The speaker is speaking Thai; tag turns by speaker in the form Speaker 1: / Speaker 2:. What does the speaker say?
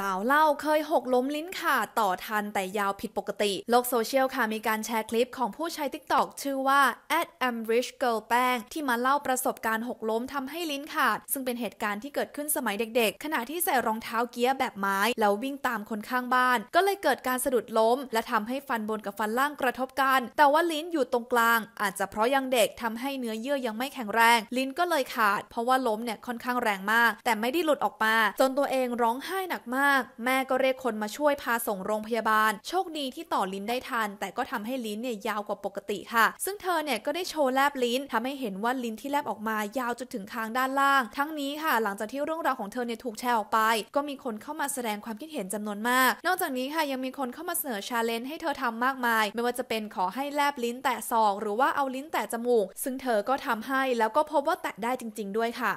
Speaker 1: สาวเล่าเคยหกล้มลิ้นขาดต่อทันแต่ยาวผิดปกติ โลกโซเชียลค่ะมีการแชร์คลิปของผู้ใช้ TikTok ชื่อว่า at am rich girl แป้งที่มาเล่าประสบการณ์หกล้มทำให้ลิ้นขาด ซึ่งเป็นเหตุการณ์ที่เกิดขึ้นสมัยเด็กๆ ขณะที่ใส่รองเท้าเกียร์แบบไม้ แล้ววิ่งตามคนข้างบ้าน ก็เลยเกิดการสะดุดล้ม และทำให้ฟันบนกับฟันล่างกระทบกันแต่ว่าลิ้นอยู่ตรงกลาง อาจจะเพราะยังเด็กทำให้เนื้อเยื่อยังไม่แข็งแรง ลิ้นก็เลยขาด เพราะว่าล้มเนี่ยค่อนข้างแรงมาก แต่ไม่ได้หลุดออกมา จนตัวเองร้องไห้หนักมากากแม่ก็เรียกคนมาช่วย พาส่งโรงพยาบาล โชคดีที่ต่อลิ้นได้ทัน แต่ก็ทำให้ลิ้นเนี่ยยาวกว่าปกติค่ะ ซึ่งเธอเนี่ยก็ได้โชว์แลบลิ้น ทำให้เห็นว่าลิ้นที่แลบออกมายาวจนถึงคางด้านล่าง ทั้งนี้ค่ะหลังจากที่เรื่องราวของเธอเนี่ยถูกแชร์ออกไป ก็มีคนเข้ามาแสดงความคิดเห็นจำนวนมาก นอกจากนี้ค่ะยังมีคนเข้ามาเสนอชาเลนจ์ให้เธอทำมากมาย ไม่ว่าจะเป็นขอให้แลบลิ้นแตะซอก หรือว่าเอาลิ้นแตะจมูก ซึ่งเธอก็ทำให้แล้วก็พบว่าแต
Speaker 2: ะได้จริง ๆ ด้วยค่ะ